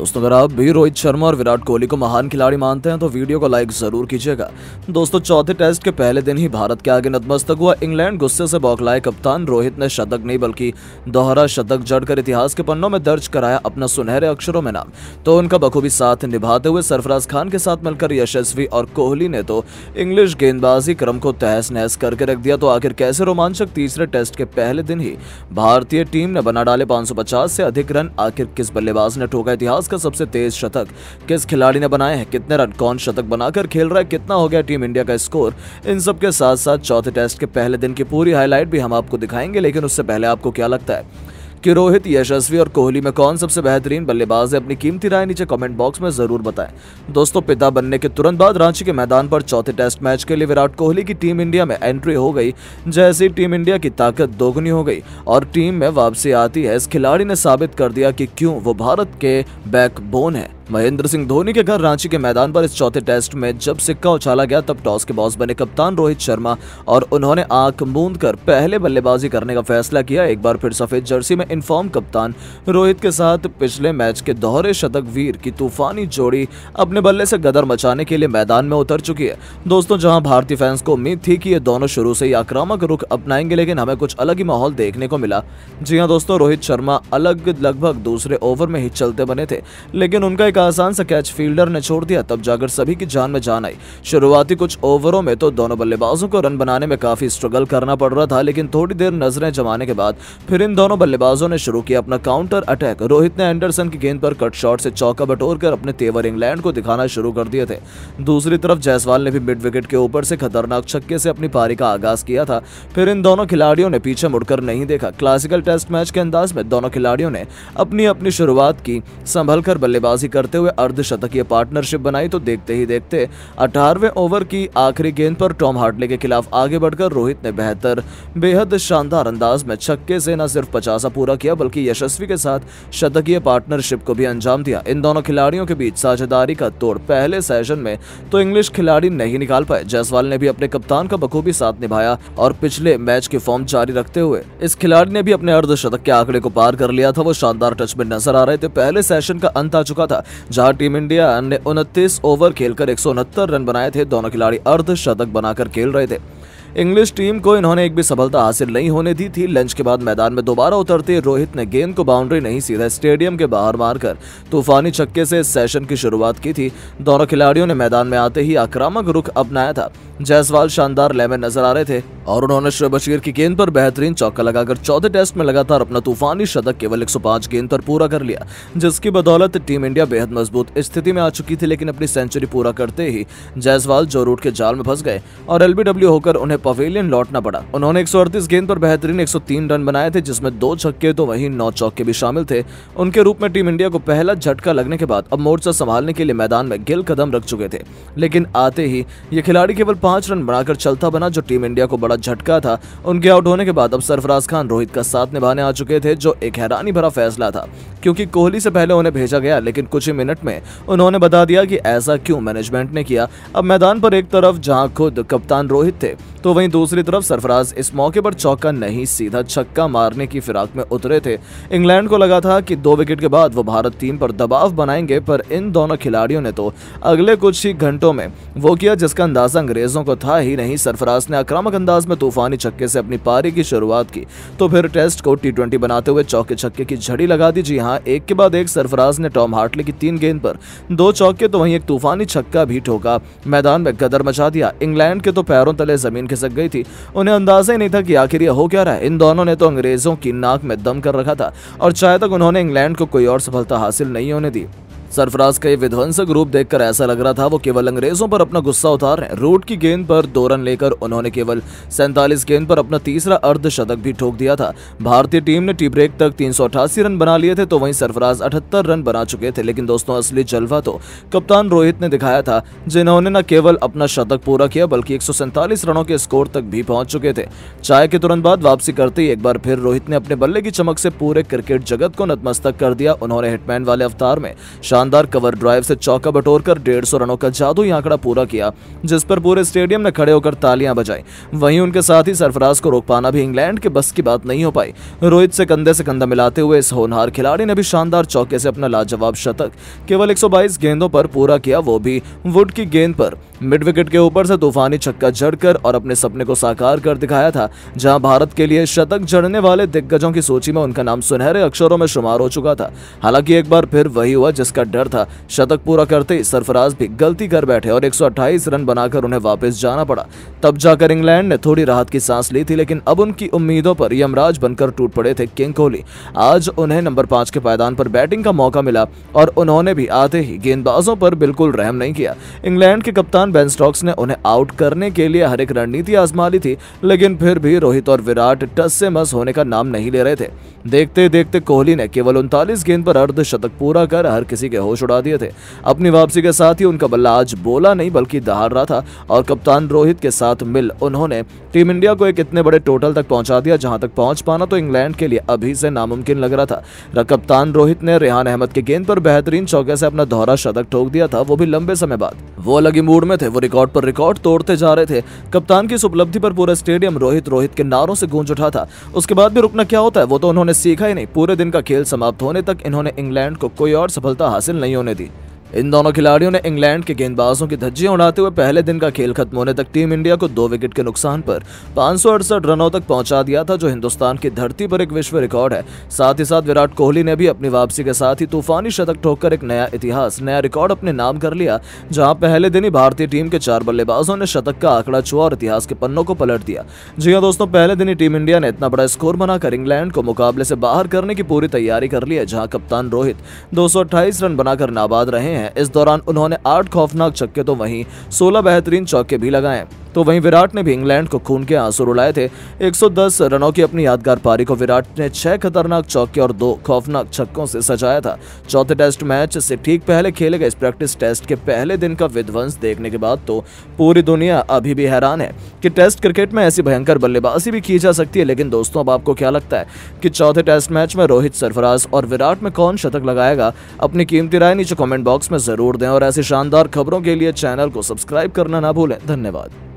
दोस्तों अगर आप भी रोहित शर्मा और विराट कोहली को महान खिलाड़ी मानते हैं तो वीडियो को लाइक जरूर कीजिएगा दोस्तों चौथे टेस्ट के पहले दिन ही भारत के आगे नतमस्तक हुआ इंग्लैंड गुस्से से बौखलाए कप्तान रोहित ने शतक नहीं बल्कि दोहरा शतक जड़कर इतिहास के पन्नों में दर्ज कराया अपना सुनहरे अक्षरों में नाम तो उनका बखूबी साथ निभाते हुए सरफराज खान के साथ मिलकर यशस्वी और कोहली ने तो इंग्लिश गेंदबाजी क्रम को तहस नहस करके रख दिया तो आखिर कैसे रोमांचक तीसरे टेस्ट के पहले दिन ही भारतीय टीम ने बना डाले पांच से अधिक रन आखिर किस बल्लेबाज ने ठोका इतिहास का सबसे तेज शतक किस खिलाड़ी ने बनाए हैं कितने रन कौन शतक बनाकर खेल रहा है कितना हो गया टीम इंडिया का स्कोर इन सब के साथ साथ चौथे टेस्ट के पहले दिन की पूरी हाईलाइट भी हम आपको दिखाएंगे लेकिन उससे पहले आपको क्या लगता है कि रोहित यशस्वी और कोहली में कौन सबसे बेहतरीन बल्लेबाज है अपनी कीमती राय नीचे कमेंट बॉक्स में जरूर बताएं दोस्तों पिता बनने के तुरंत बाद रांची के मैदान पर चौथे टेस्ट मैच के लिए विराट कोहली की टीम इंडिया में एंट्री हो गई जैसे ही टीम इंडिया की ताकत दोगुनी हो गई और टीम में वापसी आती है इस खिलाड़ी ने साबित कर दिया कि क्यों वो भारत के बैकबोन है महेंद्र सिंह धोनी के घर रांची के मैदान पर इस चौथे टेस्ट में जब सिक्का उछाला गया तब टॉस के बॉस बने कप्तान रोहित शर्मा और उन्होंने आंख मूंद कर पहले बल्लेबाजी करने का फैसला किया एक बार फिर सफेद जर्सी में इन्फॉर्म कप्तान रोहित के साथ पिछले मैच के दोहरे शतक वीर की तूफानी जोड़ी अपने बल्ले से गदर मचाने के लिए मैदान में उतर चुकी है दोस्तों जहां भारतीय फैंस को उम्मीद थी कि ये दोनों शुरू से ही आक्रामक रुख अपनाएंगे लेकिन हमें कुछ अलग ही माहौल देखने को मिला जी हाँ दोस्तों रोहित शर्मा अलग लगभग दूसरे ओवर में ही चलते बने थे लेकिन उनका एक का आसान सा कैच फील्डर ने छोड़ दिया तब जाकर सभी की जान में जान आई शुरुआती कुछ ओवरों में तो दोनों बल्लेबाजों को रन बनाने में काफी स्ट्रगल करना पड़ रहा था लेकिन थोड़ी देर नजरें जमाने के बाद फिर इन दोनों बल्लेबाजों ने शुरू किया अपना काउंटर अटैक रोहित ने एंडरसन की गेंद पर कट शॉट से चौका बटोर कर अपने तेवर इंग्लैंड को दिखाना शुरू कर दिए थे दूसरी तरफ जायसवाल ने भी मिड विकेट के ऊपर से खतरनाक छक्के से अपनी पारी का आगाज किया था फिर इन दोनों खिलाड़ियों ने पीछे मुड़कर नहीं देखा क्लासिकल टेस्ट मैच के अंदाज में दोनों खिलाड़ियों ने अपनी अपनी शुरुआत की संभल बल्लेबाजी करते करते हुए अर्धशतकीय पार्टनरशिप बनाई तो देखते ही देखते अठारहवें ओवर की आखिरी गेंद पर टॉम हार्टले के खिलाफ आगे बढ़कर रोहित ने बेहतर बेहद शानदार अंदाज में छक्के से न सिर्फ पचासा पूरा किया बल्कि यशस्वी के साथ शतकीय पार्टनरशिप को भी अंजाम दिया इन दोनों खिलाड़ियों के बीच साझेदारी का तोड़ पहले सेशन में तो इंग्लिश खिलाड़ी नहीं निकाल पाए जयसवाल ने भी अपने कप्तान का बखूबी साथ निभाया और पिछले मैच की फॉर्म जारी रखते हुए इस खिलाड़ी ने भी अपने अर्धशतक के आंकड़े को पार कर लिया था वो शानदार टच में नजर आ रहे थे पहले सेशन का अंत आ चुका था जहां टीम इंडिया ने उनतीस ओवर खेलकर एक रन बनाए थे दोनों खिलाड़ी अर्धशतक बनाकर खेल रहे थे इंग्लिश टीम को इन्होंने एक भी सफलता हासिल नहीं होने दी थी लंच के बाद मैदान में दोबारा उतरते रोहित ने गेंद को बाउंड्री नहीं सीधा स्टेडियम के बाहर मारकर तूफानी छक्के से सेशन की शुरुआत की थी दोनों खिलाड़ियों ने मैदान में आते ही आक्रामक रुख अपनाया था जायसवाल शानदार लय में नजर आ रहे थे और उन्होंने श्रेय बशीर की गेंद पर बेहतरीन चौका लगाकर चौथे टेस्ट में लगातार अपना तूफानी शतक केवल एक गेंद पर पूरा कर लिया जिसकी बदौलत टीम इंडिया बेहद मजबूत स्थिति में आ चुकी थी लेकिन अपनी सेंचुरी पूरा करते ही जायसवाल जो रूट के जाल में फंस गए और एलबीडब्ल्यू होकर उन्हें पवेलियन लौटना पड़ा उन्होंने एक गेंद पर बेहतरीन 103 रन बनाए थे जिसमें दो छक्के तो वही नौ चौके भी शामिल थे उनके रूप में टीम इंडिया को पहला झटका लगने के बाद अब मोर्चा संभालने के लिए मैदान में गिल कदम रख चुके थे लेकिन आते ही ये खिलाड़ी केवल पांच रन बनाकर चलता बना जो टीम इंडिया को बड़ा झटका था उनके आउट होने के बाद अब सरफराज खान रोहित का साथ निभाने आ चुके थे जो एक हैरानी भरा फैसला था क्योंकि कोहली से पहले उन्हें भेजा गया लेकिन कुछ ही मिनट में उन्होंने बता दिया कि ऐसा क्यों मैनेजमेंट ने किया अब मैदान पर एक तरफ जहां खुद कप्तान रोहित थे तो तो वहीं दूसरी तरफ सरफराज इस मौके पर चौका नहीं सीधा छक्का मारने की फिराक में उतरे थे इंग्लैंड को लगा था कि दो विकेट के बाद वो भारत टीम पर दबाव बनाएंगे पर इन दोनों खिलाड़ियों ने तो अगले कुछ ही घंटों में वो किया जिसका अंदाजा अंग्रेजों को था ही नहीं सरफराज ने आक्रामक अंदाज में तूफानी छक्के से अपनी पारी की शुरुआत की तो फिर टेस्ट को टी बनाते हुए चौके छक्के की झड़ी लगा दी जी हाँ एक के बाद एक सरफराज ने टॉम हार्टले की तीन गेंद पर दो चौके तो वहीं एक तूफानी छक्का भी ठोका मैदान में गदर मचा दिया इंग्लैंड के तो पैरों तले जमीन के खिसक गई थी उन्हें अंदाजा ही नहीं था कि आखिर यह हो क्या रहा है इन दोनों ने तो अंग्रेजों की नाक में दम कर रखा था और चाहे तक उन्होंने इंग्लैंड को कोई और सफलता हासिल नहीं होने दी सरफराज का ये विध्वंसक रूप देखकर ऐसा लग रहा था वो केवल अंग्रेजों पर अपना गुस्सा उतार रहे रूट की गेंद पर दो रन लेकर उन्होंने केवल सैंतालीस गेंद पर अपना तीसरा अर्धशतक भी ठोक दिया था भारतीय टीम ने टी ब्रेक तक तीन रन बना लिए थे तो वहीं सरफराज अठहत्तर रन बना चुके थे लेकिन दोस्तों असली जलवा तो कप्तान रोहित ने दिखाया था जिन्होंने न केवल अपना शतक पूरा किया बल्कि एक रनों के स्कोर तक भी पहुंच चुके थे चाय के तुरंत बाद वापसी करते ही एक बार फिर रोहित ने अपने बल्ले की चमक से पूरे क्रिकेट जगत को नतमस्तक कर दिया उन्होंने हिटमैन वाले अवतार में शानदार कवर ड्राइव से चौका बटोरकर डेढ़ रनों का जादू आंकड़ा पूरा किया जिस पर पूरे स्टेडियम ने खड़े होकर तालियां बजाई वहीं उनके साथ ही सरफराज को रोक पाना भी इंग्लैंड के बस की बात नहीं हो पाई रोहित से कंधे से कंधा मिलाते हुए इस होनहार खिलाड़ी ने भी शानदार चौके से अपना लाजवाब शतक केवल 122 गेंदों पर पूरा किया वो भी वुड की गेंद पर मिड विकेट के ऊपर से तूफानी छक्का जड़कर और अपने सपने को साकार कर दिखाया था जहां भारत के लिए शतक जड़ने वाले दिग्गजों की सूची में उनका नाम सुनहरे अक्षरों में शुमार हो चुका था हालांकि एक बार फिर वही हुआ जिसका डर था शतक पूरा करते ही सरफराज भी गलती कर बैठे और 128 रन बनाकर उन्हें वापस जाना पड़ा तब जाकर इंग्लैंड ने थोड़ी राहत की सांस ली थी लेकिन अब उनकी उम्मीदों पर यमराज बनकर टूट पड़े थे किंग कोहली आज उन्हें नंबर पांच के पायदान पर बैटिंग का मौका मिला और उन्होंने भी आते ही गेंदबाजों पर बिल्कुल रहम नहीं किया इंग्लैंड के कप्तान बेन स्टॉक्स ने उन्हें आउट करने के लिए हर एक रणनीति आजमा ली थी लेकिन फिर भी रोहित और विराट टस से मस होने का नाम नहीं ले रहे थे देखते देखते कोहली ने केवल उनतालीस गेंद पर अर्धशतक पूरा कर हर किसी के बेहोश उड़ा दिए थे अपनी वापसी के साथ ही उनका बल्ला आज बोला नहीं बल्कि दहाड़ रहा था और कप्तान रोहित के साथ मिल उन्होंने टीम इंडिया को एक इतने बड़े टोटल तक पहुंचा दिया जहां तक पहुंच पाना तो इंग्लैंड के लिए अभी से नामुमकिन लग रहा था कप्तान रोहित ने रेहान अहमद के गेंद पर बेहतरीन चौके से अपना दोहरा शतक ठोक दिया था वो भी लंबे समय बाद वो अलग ही मूड में थे वो रिकॉर्ड पर रिकॉर्ड तोड़ते जा रहे थे कप्तान की इस उपलब्धि पर पूरा स्टेडियम रोहित रोहित के नारों से गूंज उठा था उसके बाद भी रुकना क्या होता है वो तो उन्होंने सीखा ही नहीं पूरे दिन का खेल समाप्त होने तक इन्होंने इंग्लैंड को कोई और सफलता हासिल कैंसिल नहीं होने दी इन दोनों खिलाड़ियों ने इंग्लैंड के गेंदबाजों की धज्जियां उड़ाते हुए पहले दिन का खेल खत्म होने तक टीम इंडिया को दो विकेट के नुकसान पर पांच रनों तक पहुंचा दिया था जो हिंदुस्तान की धरती पर एक विश्व रिकॉर्ड है साथ ही साथ विराट कोहली ने भी अपनी वापसी के साथ ही तूफानी शतक ठोककर एक नया इतिहास नया रिकॉर्ड अपने नाम कर लिया जहाँ पहले दिन ही भारतीय टीम के चार बल्लेबाजों ने शतक का आंकड़ा छुआ और इतिहास के पन्नों को पलट दिया जी हाँ दोस्तों पहले दिन ही टीम इंडिया ने इतना बड़ा स्कोर बनाकर इंग्लैंड को मुकाबले से बाहर करने की पूरी तैयारी कर ली है जहाँ कप्तान रोहित दो रन बनाकर नाबाद रहे हैं हैं इस दौरान उन्होंने आठ खौफनाक छक्के तो वहीं सोलह बेहतरीन चौके भी लगाए तो वहीं विराट ने भी इंग्लैंड को खून के आंसू रुलाए थे 110 रनों की अपनी यादगार पारी को विराट ने छह खतरनाक चौके और दो खौफनाक छक्कों से सजाया था चौथे टेस्ट मैच से ठीक पहले खेले गए इस प्रैक्टिस टेस्ट के पहले दिन का विध्वंस देखने के बाद तो पूरी दुनिया अभी भी हैरान है कि टेस्ट क्रिकेट में ऐसी भयंकर बल्लेबाजी भी की जा सकती है लेकिन दोस्तों अब आपको क्या लगता है कि चौथे टेस्ट मैच में रोहित सरफराज और विराट में कौन शतक लगाएगा अपनी कीमती राय नीचे कॉमेंट बॉक्स में जरूर दें और ऐसी शानदार खबरों के लिए चैनल को सब्सक्राइब करना ना भूलें धन्यवाद